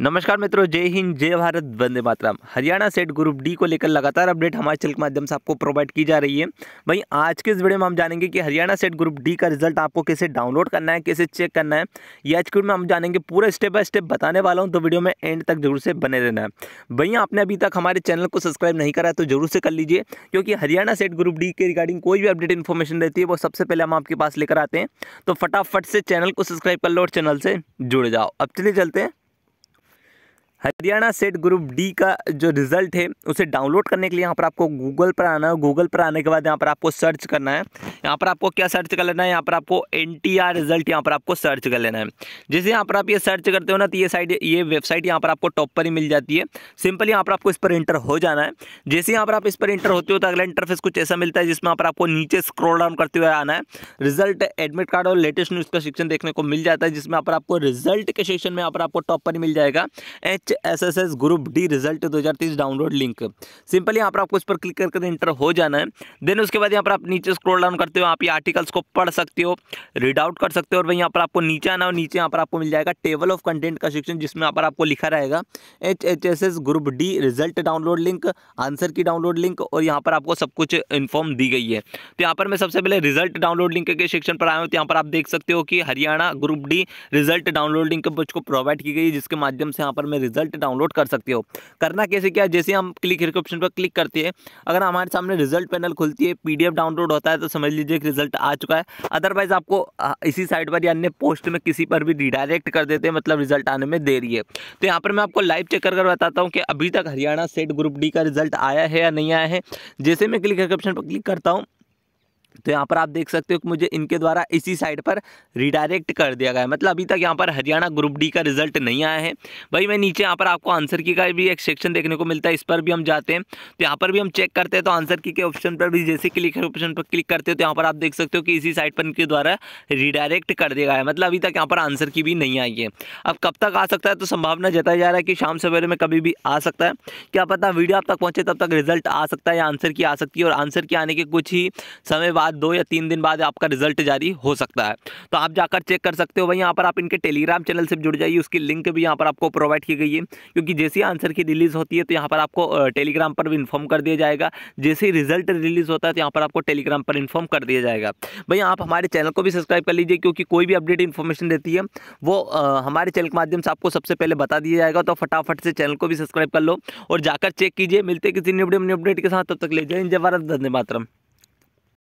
नमस्कार मित्रों जय हिंद जय भारत वंदे मातरम हरियाणा सेट ग्रुप डी को लेकर लगातार अपडेट हमारे चैनल के माध्यम से आपको प्रोवाइड की जा रही है भाई आज के इस वीडियो में हम जानेंगे कि हरियाणा सेट ग्रुप डी का रिजल्ट आपको कैसे डाउनलोड करना है कैसे चेक करना है ये आज में हम जानेंगे पूरा स्टेप बाय स्टेप बताने वाला हूँ तो वीडियो में एंड तक जरूर से बने रहना है भैया आपने अभी तक हमारे चैनल को सब्सक्राइब नहीं करा है तो जरूर से कर लीजिए क्योंकि हरियाणा सेट ग्रुप डी के रिगार्डिंग कोई भी अपडेट इन्फॉर्मेशन रहती है वो सबसे पहले हम आपके पास लेकर आते हैं तो फटाफट से चैनल को सब्सक्राइब कर लो और चैनल से जुड़ जाओ अब चलिए चलते हैं हरियाणा सेट ग्रुप डी का जो रिजल्ट है उसे डाउनलोड करने के लिए यहाँ पर आपको गूगल पर आना है गूगल पर आने के बाद यहाँ पर आपको सर्च करना है यहाँ पर आपको क्या सर्च कर लेना है यहाँ पर आपको एन रिजल्ट यहाँ पर आपको सर्च कर लेना है जैसे यहाँ पर आप ये सर्च करते हो ना तो ये साइड ये वेबसाइट यहाँ पर आपको टॉप पर ही मिल जाती है सिंपल यहाँ पर आपको इस पर इंटर हो जाना है जैसे यहाँ पर आप इस पर इंटर होते हो तो अगला इंटरफेस कुछ ऐसा मिलता है जिसमें यहाँ पर आपको नीचे स्क्रोल डाउन करते हुए आना है रिजल्ट एडमिट कार्ड और लेटेस्ट न्यूज़ का सेक्शन देखने को मिल जाता है जिसमें यहाँ पर आपको रिजल्ट के सेक्शन में यहाँ पर आपको टॉप पर ही मिल जाएगा H SSS group D result 2023 download link simply यहाँ पर आपको इस पर क्लिक करके इंटर तो हो जाना है देन उसके बाद यहाँ पर आप नीचे स्क्रोल डाउन करते हो आप ये आर्टिकल्स को पढ़ सकते हो रीड आउट कर सकते हो और भाई यहाँ पर आपको नीचे आना और नीचे यहाँ पर आपको मिल जाएगा टेबल ऑफ कंटेंट का सेक्शन जिसमें यहाँ पर आपको लिखा रहेगा H H S S group D result download link answer key download link और यहाँ पर आपको सब कुछ इन्फॉर्म दी गई है तो यहाँ पर मैं सबसे पहले रिजल्ट डाउनलोड लिंक के सेक्शन पर आया हूँ तो यहाँ पर आप देख सकते हो कि Haryana group D result download link मुझको प्रोवाइड की गई है जिसके माध्यम से यहाँ पर मैं रिजल्ट रिजल्ट डाउनलोड कर सकते हो करना कैसे क्या जैसे हम क्लिक हियर ऑप्शन पर क्लिक करते हैं अगर हमारे सामने रिजल्ट पैनल खुलती है पी डाउनलोड होता है तो समझ लीजिए कि रिजल्ट आ चुका है अदरवाइज आपको इसी साइट पर या अन्य पोस्ट में किसी पर भी रिडायरेक्ट कर देते हैं मतलब रिजल्ट आने में देरी है तो यहाँ पर मैं आपको लाइव चेक कर बताता हूँ कि अभी तक हरियाणा सेट ग्रुप डी का रिजल्ट आया है या नहीं आया है जैसे मैं क्लिक हियर ऑप्शन पर क्लिक करता हूँ तो यहाँ पर आप देख सकते हो कि मुझे इनके द्वारा इसी साइड पर रिडायरेक्ट कर दिया गया है मतलब अभी तक यहाँ पर हरियाणा ग्रुप डी का रिजल्ट नहीं आया है भाई मैं नीचे यहाँ पर आपको आंसर की का भी एक सेक्शन देखने को मिलता है इस पर भी हम जाते हैं तो यहाँ पर भी हम चेक करते हैं तो आंसर की के ऑप्शन पर भी जैसे क्लिक ऑप्शन पर क्लिक करते हो तो यहाँ पर आप देख सकते हो कि इसी साइड पर इनके द्वारा रिडायरेक्ट कर दिया गया है मतलब अभी तक यहाँ पर आंसर की भी नहीं आई है अब कब तक आ सकता है तो संभावना जताया जा रहा है कि शाम सवेरे में कभी भी आ सकता है क्या पता वीडियो आप तक पहुँचे तब तक रिजल्ट आ सकता है या आंसर की आ सकती है और आंसर की आने के कुछ ही समय बाद बाद दो या तीन दिन बाद आपका रिजल्ट जारी हो सकता है तो आप जाकर चेक कर सकते हो भाई यहाँ पर आप इनके टेलीग्राम चैनल से जुड़ जाइए उसकी लिंक भी यहाँ पर आपको प्रोवाइड की गई है क्योंकि जैसी आंसर की रिलीज़ होती है तो यहाँ पर आपको टेलीग्राम पर भी इन्फॉर्म कर दिया जाएगा जैसे ही रिजल्ट रिलीज़ होता है तो यहाँ पर आपको टेलीग्राम पर इन्फॉर्म कर दिया जाएगा भाई आप हमारे चैनल को भी सब्सक्राइब कर लीजिए क्योंकि कोई भी अपडेट इन्फॉर्मेशन देती है वो हमारे चैनल के माध्यम से आपको सबसे पहले बता दिया जाएगा तो फटाफट से चैनल को भी सब्सक्राइब कर लो और जाकर चेक कीजिए मिलते किसी न्यू अपडेट के साथ तब तक ले जाए जय धन्यवाद मातरम